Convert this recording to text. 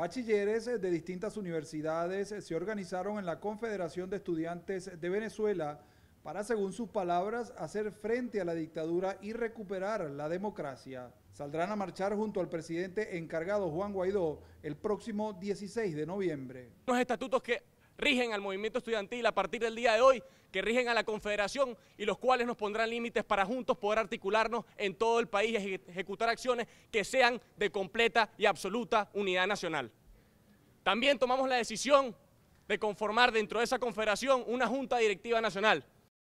Bachilleres eh, de distintas universidades eh, se organizaron en la Confederación de Estudiantes de Venezuela para, según sus palabras, hacer frente a la dictadura y recuperar la democracia. Saldrán a marchar junto al presidente encargado Juan Guaidó el próximo 16 de noviembre. Los estatutos que rigen al movimiento estudiantil a partir del día de hoy, que rigen a la Confederación y los cuales nos pondrán límites para juntos poder articularnos en todo el país y ejecutar acciones que sean de completa y absoluta unidad nacional. También tomamos la decisión de conformar dentro de esa confederación una Junta Directiva Nacional